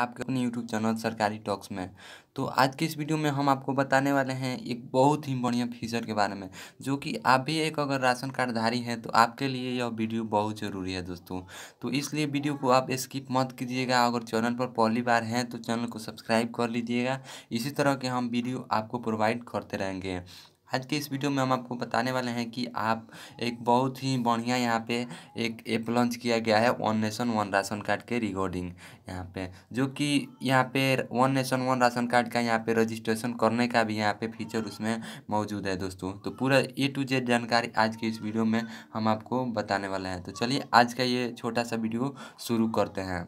आपके अपने YouTube channel सरकारी टॉक्स में तो आज के इस वीडियो में हम आपको बताने वाले हैं एक बहुत ही बढ़िया फीचर के बारे में जो कि आप भी एक अगर राशन कार्डधारी हैं तो आपके लिए यह वीडियो बहुत ज़रूरी है दोस्तों तो इसलिए वीडियो को आप स्किप मत कीजिएगा अगर चैनल पर पहली बार हैं तो चैनल को सब्सक्राइब कर लीजिएगा इसी तरह के हम वीडियो आपको प्रोवाइड करते रहेंगे आज के इस वीडियो में हम आपको बताने वाले हैं कि आप एक बहुत ही बढ़िया यहाँ पे एक ऐप लॉन्च किया गया है one nation one ration card के रिकॉर्डिंग यहाँ पे जो कि यहाँ पे one nation one ration card का यहाँ पे रजिस्ट्रेशन करने का भी यहाँ पे फीचर उसमें मौजूद है दोस्तों तो पूरा ए टू जेड जानकारी आज के इस वीडियो में हम आपको बताने वाले हैं तो चलिए आज का ये छोटा सा वीडियो शुरू करते हैं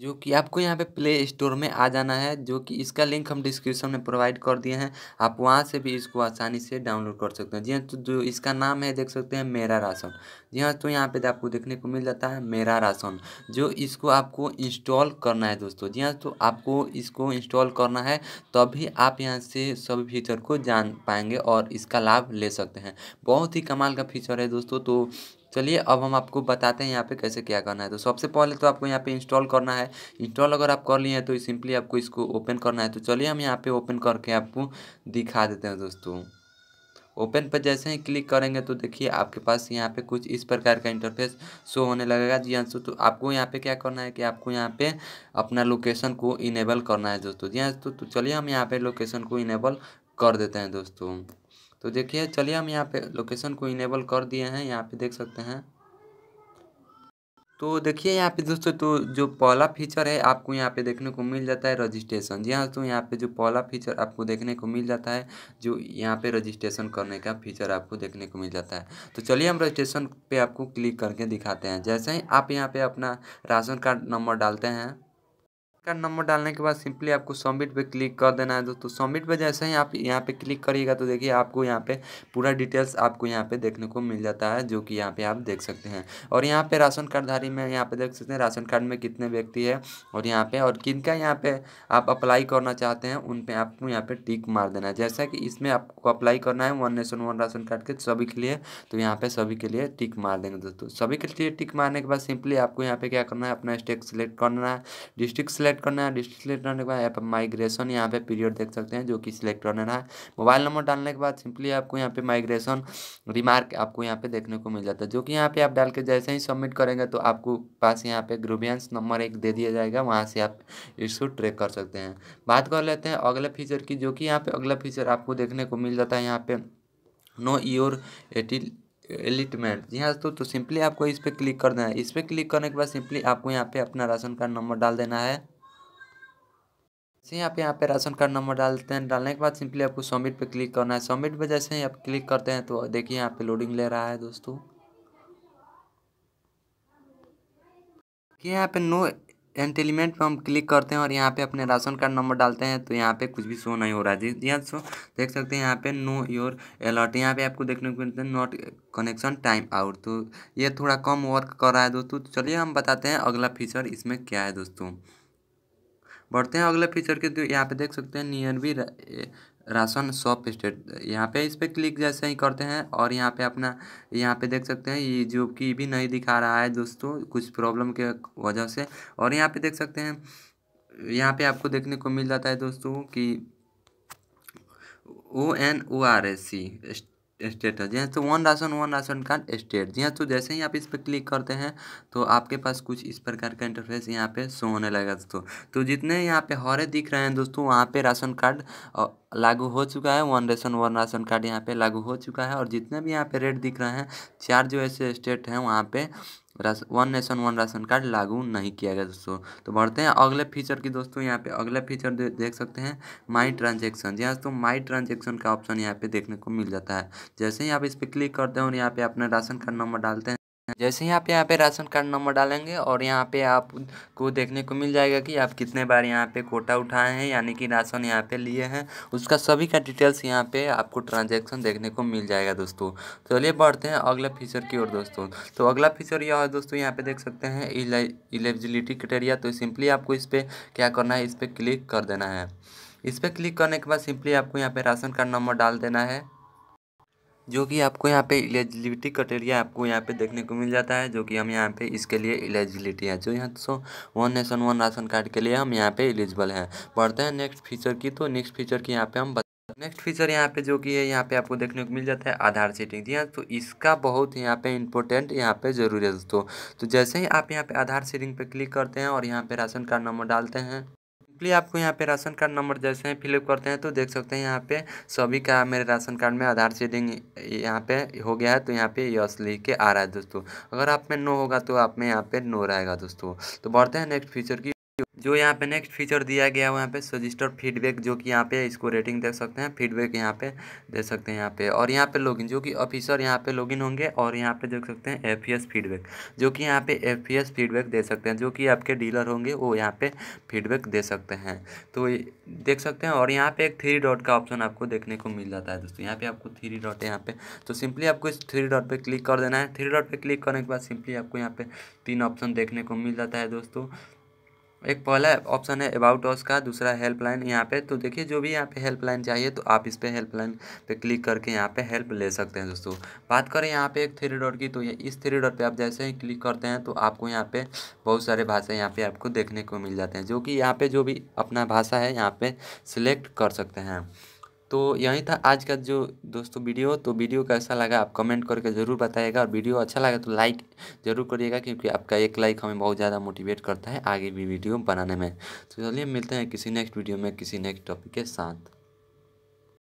जो कि आपको यहाँ पे प्ले स्टोर में आ जाना है जो कि इसका लिंक हम डिस्क्रिप्शन में प्रोवाइड कर दिए हैं आप वहाँ से भी इसको आसानी से डाउनलोड कर सकते हैं जी हाँ तो जो इसका नाम है देख सकते हैं मेरा राशन जी हाँ तो यहाँ पे तो आपको देखने को मिल जाता है मेरा राशन जो इसको आपको इंस्टॉल करना है दोस्तों जी हाँ तो आपको इसको इंस्टॉल करना है तभी तो आप यहाँ से सभी फीचर को जान पाएंगे और इसका लाभ ले सकते हैं बहुत ही कमाल का फीचर है दोस्तों तो चलिए अब हम आपको बताते हैं यहाँ पे कैसे क्या करना है तो सबसे पहले तो आपको यहाँ पे इंस्टॉल करना है इंस्टॉल अगर आप कर लिए हैं तो सिंपली आपको इसको ओपन करना है तो चलिए हम यहाँ पे ओपन करके आपको दिखा देते हैं दोस्तों ओपन पर जैसे ही क्लिक करेंगे तो देखिए आपके पास यहाँ पे कुछ इस प्रकार का इंटरफेस शो होने लगेगा जी हाँ तो आपको यहाँ पे क्या करना है कि आपको यहाँ पे अपना लोकेशन को इनेबल करना है दोस्तों जी हाँ तो चलिए हम यहाँ पे लोकेशन को इनेबल कर देते हैं दोस्तों तो देखिए चलिए हम यहाँ पे लोकेशन को इनेबल कर दिए हैं यहाँ पे देख सकते हैं तो देखिए यहाँ पे दोस्तों तो जो पहला फीचर है आपको यहाँ पे देखने को मिल जाता है रजिस्ट्रेशन जी हाँ तो यहाँ पे जो पहला फीचर आपको देखने को मिल जाता है जो यहाँ पे रजिस्ट्रेशन करने का फीचर आपको देखने को मिल जाता है तो चलिए हम रजिस्ट्रेशन पे आपको क्लिक करके दिखाते हैं जैसे ही आप यहाँ पे अपना राशन कार्ड नंबर डालते हैं का नंबर डालने के बाद सिंपली आपको सबमिट पे क्लिक कर देना है दोस्तों सबमिट पे जैसे ही आप यहाँ पे क्लिक करिएगा तो देखिए आपको यहाँ पे पूरा डिटेल्स आपको यहाँ पे देखने को मिल जाता है जो कि यहाँ पे आप देख सकते हैं और यहाँ पे राशन कार्डधारी में यहाँ पे देख सकते हैं राशन कार्ड में कितने व्यक्ति है और यहाँ पर और किन का यहाँ पे आप अप्लाई करना चाहते हैं उन पर आपको यहाँ पर टिक मार देना है जैसा कि इसमें आपको अप्लाई करना है one nation one ration card के सभी के लिए तो यहाँ पर सभी के लिए टिक मार देंगे दोस्तों सभी के लिए टिक मारने के बाद सिंपली आपको यहाँ पर क्या करना है अपना स्टेट सेलेक्ट करना है डिस्ट्रिक्ट सेलेक्ट करना है डिस्ट्रिक्ट सेलेक्ट करने के बाद यहाँ पर माइग्रेशन यहाँ पे पीरियड देख सकते हैं जो कि सिलेक्ट करना है मोबाइल नंबर डालने के बाद सिंपली आपको यहाँ पे माइग्रेशन रिमार्क आपको यहाँ पे देखने को मिल जाता है जो कि यहाँ पे आप डाल के जैसे ही सबमिट करेंगे तो आपको पास यहाँ पे ग्रूवियंस नंबर एक दे दिया जाएगा वहाँ से आप इसको ट्रेक कर सकते हैं बात कर लेते हैं अगले फीचर की जो कि यहाँ पे अगला फीचर आपको देखने को मिल जाता है यहाँ पे नो योर एटी एलिटमेंट जी हाँ दोस्तों तो सिंपली आपको इस पर क्लिक कर देना है इस पर क्लिक करने के बाद सिंपली आपको यहाँ पे अपना राशन कार्ड नंबर डाल देना है जैसे यहाँ पे यहाँ पे राशन कार्ड नंबर डालते हैं डालने के बाद सिंपली आपको सबमिट पे क्लिक करना है सबमिट पे जैसे ही आप क्लिक करते हैं तो देखिए यहाँ पे लोडिंग ले रहा है दोस्तों कि यहाँ पे नो एंटेलिमेंट पे हम क्लिक करते हैं और यहाँ पे अपने राशन कार्ड नंबर डालते हैं तो यहाँ पे कुछ भी शो नहीं हो रहा है जी यहाँ देख सकते हैं यहाँ पे नो योर अलर्ट यहाँ पे आपको देखने को मिलता है नॉट कनेक्शन टाइम आउट तो ये थोड़ा कम वर्क कर रहा है दोस्तों तो चलिए हम बताते हैं अगला फीचर इसमें क्या है दोस्तों बढ़ते हैं अगले फीचर के तो यहाँ पे देख सकते हैं nearby ration shop state यहाँ पे इस पर क्लिक जैसे ही करते हैं और यहाँ पे अपना यहाँ पे देख सकते हैं ये जो कि भी नहीं दिखा रहा है दोस्तों कुछ प्रॉब्लम के वजह से और यहाँ पे देख सकते हैं यहाँ पे आपको देखने को मिल जाता है दोस्तों कि O N O R S C state है जी हाँ, तो one ration one ration card state जी हाँ तो जैसे ही आप इस पर क्लिक करते हैं तो आपके पास कुछ इस प्रकार का इंटरफेस यहाँ पे शो होने लगेगा दोस्तों तो जितने यहाँ पे हरे दिख रहे हैं दोस्तों वहाँ पे राशन कार्ड लागू हो चुका है one ration one ration card यहाँ पे लागू हो चुका है और जितने भी यहाँ पे रेट दिख रहे हैं चार जो ऐसे स्टेट हैं वहाँ पे one nation one ration card लागू नहीं किया गया दोस्तों तो बढ़ते हैं अगले फीचर की दोस्तों यहाँ पे अगले फीचर दे, देख सकते हैं माई ट्रांजेक्शन जी हाँ दोस्तों माई ट्रांजेक्शन का ऑप्शन यहाँ पे देखने को मिल जाता है जैसे ही आप इस पर क्लिक करते हैं और यहाँ पे अपना राशन कार्ड नंबर डालते हैं जैसे ही आप यहाँ पे राशन कार्ड नंबर डालेंगे और यहाँ पे आपको देखने को मिल जाएगा कि आप कितने बार यहाँ पे कोटा उठाए हैं यानी कि राशन यहाँ पे लिए हैं उसका सभी का डिटेल्स यहाँ पे आपको ट्रांजैक्शन देखने को मिल जाएगा दोस्तों चलिए तो बढ़ते हैं अगला फीचर की ओर दोस्तों तो अगला फीचर यह है दोस्तों यहाँ पर देख सकते हैं इलेजिबिलिटी क्राइटेरिया तो सिंपली आपको इस पर क्या करना है इस पर क्लिक कर देना है इस पर क्लिक करने के बाद सिंपली आपको यहाँ पे राशन कार्ड नंबर डाल देना है जो कि आपको यहाँ पे एलिजिबिलिटी क्राइटेरिया आपको यहाँ पे देखने को मिल जाता है जो कि हम यहाँ पे इसके लिए एलिजिबिलिटी है जो यहाँ so one nation one ration card के लिए हम यहाँ पे एलिजिबल हैं बढ़ते हैं नेक्स्ट फीचर की तो नेक्स्ट फीचर की यहाँ पे हम नेक्स्ट फीचर यहाँ पे जो कि है यहाँ पे आपको देखने को मिल जाता है आधार सेटिंग जी हाँ तो इसका बहुत यहाँ पे इंपॉर्टेंट यहाँ पे जरूरी है दोस्तों तो जैसे ही आप यहाँ पे आधार सेटिंग पे क्लिक करते हैं और यहाँ पे राशन कार्ड नंबर डालते हैं सिंपली आपको यहाँ पे राशन कार्ड नंबर जैसे ही फिलअप करते हैं तो देख सकते हैं यहाँ पे सभी का मेरे राशन कार्ड में आधार सीडिंग यहाँ पे हो गया है तो यहाँ पे यस लिख के आ रहा है दोस्तों अगर आप में नो होगा तो आप में यहाँ पे नो रहेगा दोस्तों तो बढ़ते हैं नेक्स्ट फीचर की जो यहाँ पे नेक्स्ट फीचर दिया गया है यहाँ पे सजिस्टर फीडबैक जो कि यहाँ पे इसको रेटिंग दे सकते हैं फीडबैक यहाँ पे दे सकते हैं यहाँ पे और यहाँ पे लॉगिन जो कि ऑफिसर यहाँ पे लॉगिन होंगे और यहाँ पे देख सकते हैं एफ फीडबैक जो कि यहाँ पे एफ फीडबैक दे सकते हैं जो कि आपके डीलर होंगे वो यहाँ पर फीडबैक दे सकते हैं तो देख सकते हैं और यहाँ पर एक थ्री डॉट का ऑप्शन आपको देखने को मिल जाता है दोस्तों यहाँ पे आपको थ्री डॉट है यहाँ पर तो सिंपली आपको इस थ्री डॉट पर क्लिक कर देना है थ्री डॉट पर क्लिक करने के बाद सिंपली आपको यहाँ पर तीन ऑप्शन देखने को मिल जाता है दोस्तों एक पहला ऑप्शन है अबाउट ऑस का दूसरा हेल्पलाइन यहाँ पे तो देखिए जो भी यहाँ पे हेल्पलाइन चाहिए तो आप इस पर हेल्पलाइन पे क्लिक करके यहाँ पे हेल्प ले सकते हैं दोस्तों बात करें यहाँ पे एक थ्री डॉट की तो ये इस थ्री डॉट पे आप जैसे ही क्लिक करते हैं तो आपको यहाँ पे बहुत सारे भाषा यहाँ पे आपको देखने को मिल जाते हैं जो कि यहाँ पर जो भी अपना भाषा है यहाँ पर सिलेक्ट कर सकते हैं तो यही था आज का जो दोस्तों वीडियो तो वीडियो कैसा लगा आप कमेंट करके ज़रूर बताइएगा और वीडियो अच्छा लगा तो लाइक ज़रूर करिएगा क्योंकि आपका एक लाइक हमें बहुत ज़्यादा मोटिवेट करता है आगे भी वीडियो बनाने में तो चलिए मिलते हैं किसी नेक्स्ट वीडियो में किसी नेक्स्ट टॉपिक के साथ